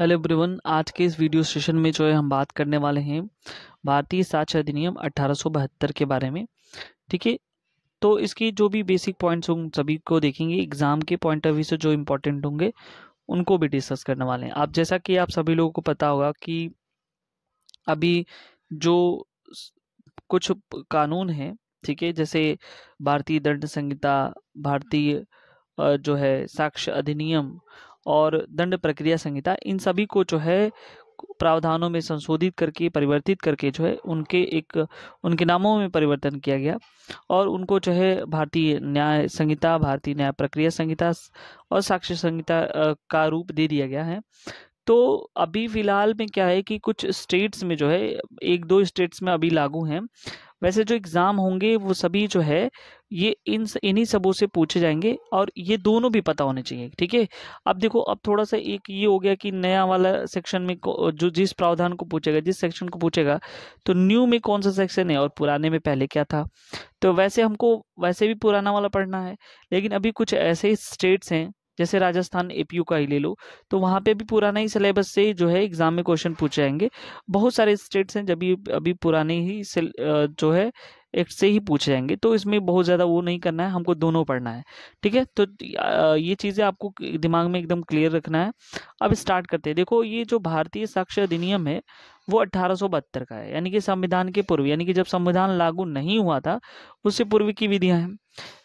hello everyone आज के इस वीडियो सेशन में जो है हम बात करने वाले हैं भारतीय साक्षर अधिनियम अठारह के बारे में ठीक है तो इसके जो भी बेसिक पॉइंट्स उन सभी को देखेंगे एग्ज़ाम के पॉइंट ऑफ व्यू से जो इम्पोर्टेंट होंगे उनको भी डिस्कस करने वाले हैं आप जैसा कि आप सभी लोगों को पता होगा कि अभी जो कुछ कानून है ठीक है जैसे भारतीय दंड संहिता भारतीय जो है साक्ष्य अधिनियम और दंड प्रक्रिया संहिता इन सभी को जो है प्रावधानों में संशोधित करके परिवर्तित करके जो है उनके एक उनके नामों में परिवर्तन किया गया और उनको जो है भारतीय न्याय संहिता भारतीय न्याय प्रक्रिया संहिता और साक्ष्य संहिता का रूप दे दिया गया है तो अभी फ़िलहाल में क्या है कि कुछ स्टेट्स में जो है एक दो स्टेट्स में अभी लागू हैं वैसे जो एग्ज़ाम होंगे वो सभी जो है ये इन इन्हीं सबों से पूछे जाएंगे और ये दोनों भी पता होने चाहिए ठीक है अब देखो अब थोड़ा सा एक ये हो गया कि नया वाला सेक्शन में जो जिस प्रावधान को पूछेगा जिस सेक्शन को पूछेगा तो न्यू में कौन सा सेक्शन है और पुराने में पहले क्या था तो वैसे हमको वैसे भी पुराना वाला पढ़ना है लेकिन अभी कुछ ऐसे स्टेट्स हैं जैसे राजस्थान एपीयू का ही ले लो तो वहाँ पे भी पुराना ही सिलेबस से जो है एग्जाम में क्वेश्चन पूछे जाएंगे बहुत सारे स्टेट्स हैं जब अभी पुराने ही जो है एक्ट से ही पूछे जाएंगे तो इसमें बहुत ज़्यादा वो नहीं करना है हमको दोनों पढ़ना है ठीक है तो ये चीज़ें आपको दिमाग में एकदम क्लियर रखना है अब स्टार्ट करते हैं देखो ये जो भारतीय साक्ष्य अधिनियम है वो अट्ठारह का है यानी कि संविधान के पूर्व यानी कि जब संविधान लागू नहीं हुआ था उससे पूर्व की विधियाँ हैं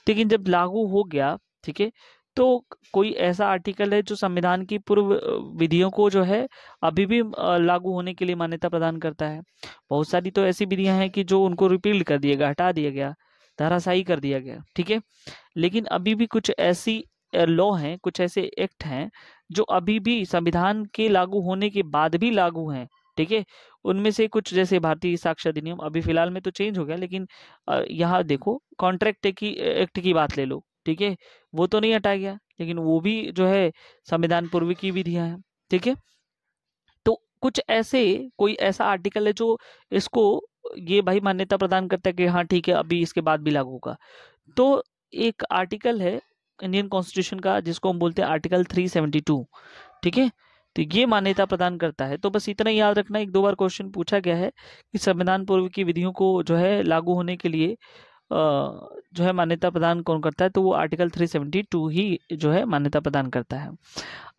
लेकिन जब लागू हो गया ठीक है तो कोई ऐसा आर्टिकल है जो संविधान की पूर्व विधियों को जो है अभी भी लागू होने के लिए मान्यता प्रदान करता है बहुत सारी तो ऐसी विधियां हैं कि जो उनको रिपील कर दिया गया हटा दिया गया धराशाई कर दिया गया ठीक है लेकिन अभी भी कुछ ऐसी लॉ हैं कुछ ऐसे एक्ट हैं जो अभी भी संविधान के लागू होने के बाद भी लागू हैं ठीक है उनमें से कुछ जैसे भारतीय साक्ष्य अधिनियम अभी फिलहाल में तो चेंज हो गया लेकिन यहाँ देखो कॉन्ट्रैक्ट की एक्ट की बात ले लो ठीक है वो तो नहीं हटाया गया लेकिन वो भी जो है संविधान पूर्व की विधियां हैं ठीक है तो कुछ ऐसे कोई ऐसा आर्टिकल है जो इसको ये भाई मान्यता प्रदान करता है कि हाँ ठीक है अभी इसके बाद भी लागू होगा तो एक आर्टिकल है इंडियन कॉन्स्टिट्यूशन का जिसको हम बोलते हैं आर्टिकल 372 ठीक है तो ये मान्यता प्रदान करता है तो बस इतना ही याद रखना एक दो बार क्वेश्चन पूछा गया है कि संविधान पूर्व की विधियों को जो है लागू होने के लिए जो है मान्यता प्रदान कौन करता है तो वो आर्टिकल 372 ही जो है मान्यता प्रदान करता है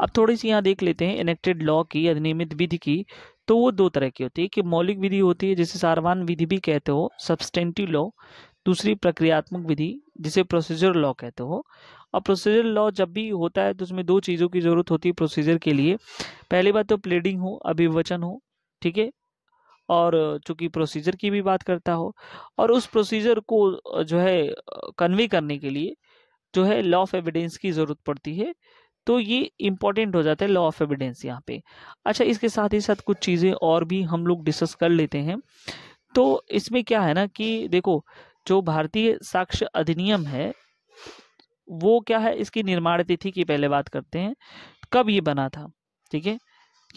अब थोड़ी सी यहाँ देख लेते हैं इनेक्टेड लॉ की अधिनियमित विधि की तो वो दो तरह की होती है कि मौलिक विधि होती है जिसे सारवान विधि भी कहते हो सब्सटेंटिव लॉ दूसरी प्रक्रियात्मक विधि जिसे प्रोसीजर लॉ कहते हो और प्रोसीजर लॉ जब भी होता है तो उसमें दो चीज़ों की ज़रूरत होती है प्रोसीजर के लिए पहली बात तो प्लेडिंग हो अभिवचन हो ठीक है और चूंकि प्रोसीजर की भी बात करता हो और उस प्रोसीजर को जो है कन्वे करने के लिए जो है लॉ ऑफ एविडेंस की ज़रूरत पड़ती है तो ये इंपॉर्टेंट हो जाता है लॉ ऑफ एविडेंस यहाँ पे अच्छा इसके साथ ही साथ कुछ चीज़ें और भी हम लोग डिस्कस कर लेते हैं तो इसमें क्या है ना कि देखो जो भारतीय साक्ष्य अधिनियम है वो क्या है इसकी निर्माण तिथि की पहले बात करते हैं कब ये बना था ठीक है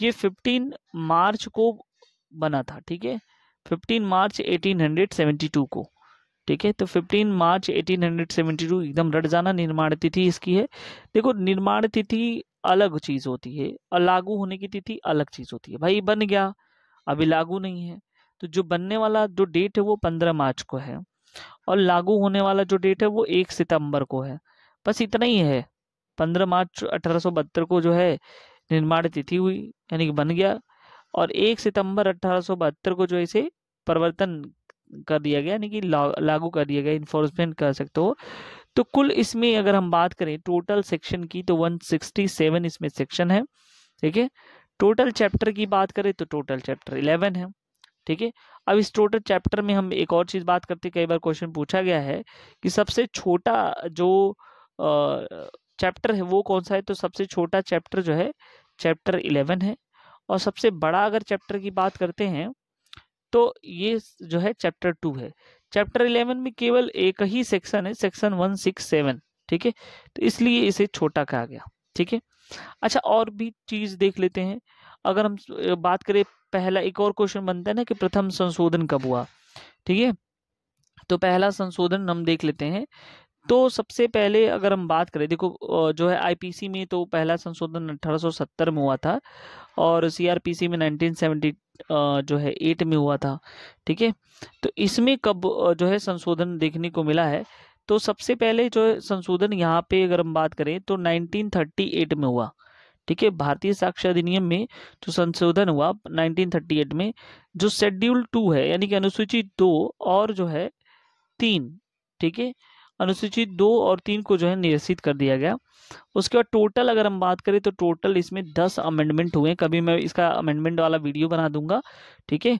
ये 15 मार्च को बना था ठीक है 15 मार्च 1872 को ठीक है तो 15 मार्च 1872 एकदम रट जाना निर्माण तिथि इसकी है देखो निर्माण तिथि अलग चीज़ होती है और लागू होने की तिथि अलग चीज़ होती है भाई बन गया अभी लागू नहीं है तो जो बनने वाला जो डेट है वो पंद्रह मार्च को है और लागू होने वाला जो डेट है वो एक सितंबर को है बस इतना ही है पंद्रह मार्च अठारह को जो है निर्माण तिथि हुई यानी कि बन गया और एक सितंबर अठारह को जो इसे परिवर्तन कर दिया गया यानी कि ला, लागू कर दिया गया इन्फोर्समेंट कर सकते हो तो कुल इसमें अगर हम बात करें टोटल सेक्शन की तो 167 इसमें सेक्शन है ठीक है टोटल चैप्टर की बात करें तो टोटल चैप्टर 11 है ठीक है अब इस टोटल चैप्टर में हम एक और चीज़ बात करते कई बार क्वेश्चन पूछा गया है कि सबसे छोटा जो चैप्टर है वो कौन सा है तो सबसे छोटा चैप्टर जो है चैप्टर इलेवन है और सबसे बड़ा अगर चैप्टर की बात करते हैं तो ये जो है चैप्टर टू है चैप्टर इलेवन में केवल एक ही सेक्शन है सेक्शन वन सिक्स सेवन ठीक है तो इसलिए इसे छोटा कहा गया ठीक है अच्छा और भी चीज़ देख लेते हैं अगर हम बात करें पहला एक और क्वेश्चन बनता है ना कि प्रथम संशोधन कब हुआ ठीक है तो पहला संशोधन हम देख लेते हैं तो सबसे पहले अगर हम बात करें देखो जो है आईपीसी में तो पहला संशोधन 1870 में हुआ था और सीआरपीसी में 1970 जो है एट में हुआ था ठीक है तो इसमें कब जो है संशोधन देखने को मिला है तो सबसे पहले जो है संशोधन यहाँ पे अगर हम बात करें तो 1938 में हुआ ठीक है भारतीय साक्ष्य अधिनियम में जो संशोधन हुआ नाइनटीन में जो शेड्यूल टू है यानी कि अनुसूचित दो और जो है तीन ठीक है अनुसूचित दो और तीन को जो है निरसित कर दिया गया उसके बाद टोटल अगर हम बात करें तो टोटल इसमें दस अमेंडमेंट हुए कभी मैं इसका अमेंडमेंट वाला वीडियो बना दूंगा ठीक है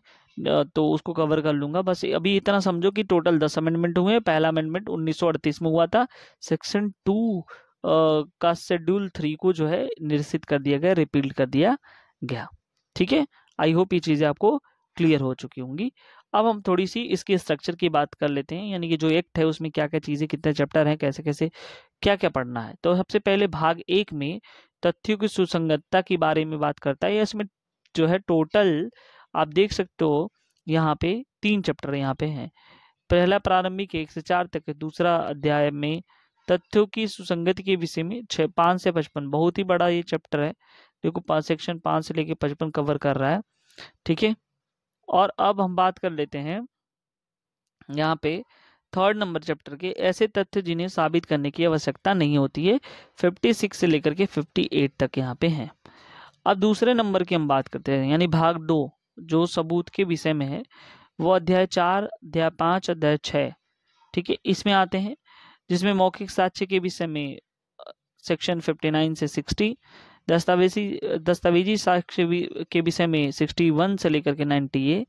तो उसको कवर कर लूंगा बस अभी इतना समझो कि टोटल दस अमेंडमेंट हुए पहला अमेंडमेंट उन्नीस में हुआ था सेक्शन टू का शेड्यूल थ्री को जो है निरसित कर दिया गया रिपीट कर दिया गया ठीक है आई होप ये चीज़ें आपको क्लियर हो चुकी होंगी अब हम थोड़ी सी इसके स्ट्रक्चर की बात कर लेते हैं यानी कि जो एक्ट है उसमें क्या क्या चीज़ें कितने चैप्टर हैं कैसे कैसे क्या क्या पढ़ना है तो सबसे पहले भाग एक में तथ्यों की सुसंगतता के बारे में बात करता है या इसमें जो है टोटल आप देख सकते हो यहाँ पे तीन चैप्टर यहाँ पे हैं पहला प्रारंभिक एक से चार तक दूसरा अध्याय में तथ्यों की सुसंगति के विषय में छः पाँच से पचपन बहुत ही बड़ा ये चैप्टर है देखो पाँच सेक्शन पाँच से लेके पचपन कवर कर रहा है ठीक है और अब हम बात कर लेते हैं यहाँ पे थर्ड नंबर चैप्टर के ऐसे तथ्य जिन्हें साबित करने की आवश्यकता नहीं होती है फिफ्टी सिक्स से लेकर के फिफ्टी एट तक यहाँ पे हैं अब दूसरे नंबर की हम बात करते हैं यानी भाग दो जो सबूत के विषय में है वो अध्याय चार अध्याय पाँच अध्याय छः ठीक है इसमें आते हैं जिसमें मौखिक साक्ष्य के विषय में सेक्शन फिफ्टी से सिक्सटी दस्तावेजी दस्तावेजी साक्ष्य के विषय में सिक्सटी वन से लेकर के नाइन्टी ए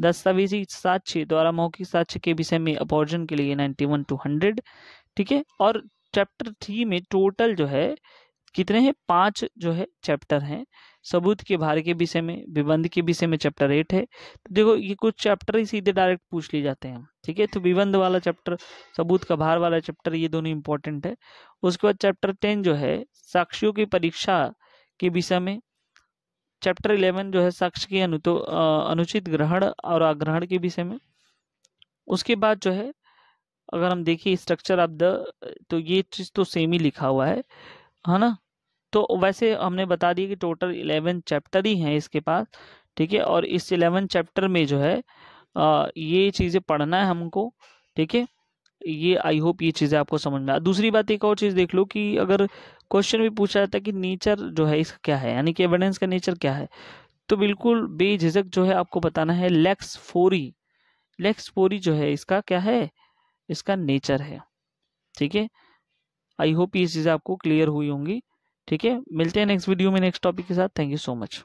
दस्तावेजी साक्ष्य द्वारा मौखिक साक्ष्य के विषय में अपॉर्जन के लिए नाइन्टी वन टू हंड्रेड ठीक है और चैप्टर थ्री में टोटल जो है कितने हैं पांच जो है चैप्टर हैं सबूत के भार के विषय में विबंध के विषय में चैप्टर एट है तो देखो ये कुछ चैप्टर ही सीधे डायरेक्ट पूछ लिए जाते हैं ठीक है तो विबंध वाला चैप्टर सबूत का भार वाला चैप्टर ये दोनों इंपॉर्टेंट है उसके बाद चैप्टर टेन जो है साक्षियों की परीक्षा के विषय में चैप्टर इलेवन जो है साक्ष्य की तो अनुचित ग्रहण और अग्रहण के विषय में उसके बाद जो है अगर हम देखिए स्ट्रक्चर ऑफ द तो ये चीज़ तो सेम ही लिखा हुआ है है ना तो वैसे हमने बता दिया कि टोटल इलेवन चैप्टर ही हैं इसके पास ठीक है और इस इलेवन चैप्टर में जो है आ, ये चीज़ें पढ़ना है हमको ठीक है ये आई होप ये चीज़ें आपको समझ में आ दूसरी बात एक और चीज़ देख लो कि अगर क्वेश्चन भी पूछा जाता है कि नेचर जो है इसका क्या है यानी कि एविडेंस का नेचर क्या है तो बिल्कुल बेझिझक जो है आपको बताना है लेक्स फोरी लेक्स फोरी जो है इसका क्या है इसका नेचर है ठीक है आई होप ये चीज़ें आपको क्लियर हुई होंगी ठीक है मिलते हैं नेक्स्ट वीडियो में नेक्स्ट टॉपिक के साथ थैंक यू सो मच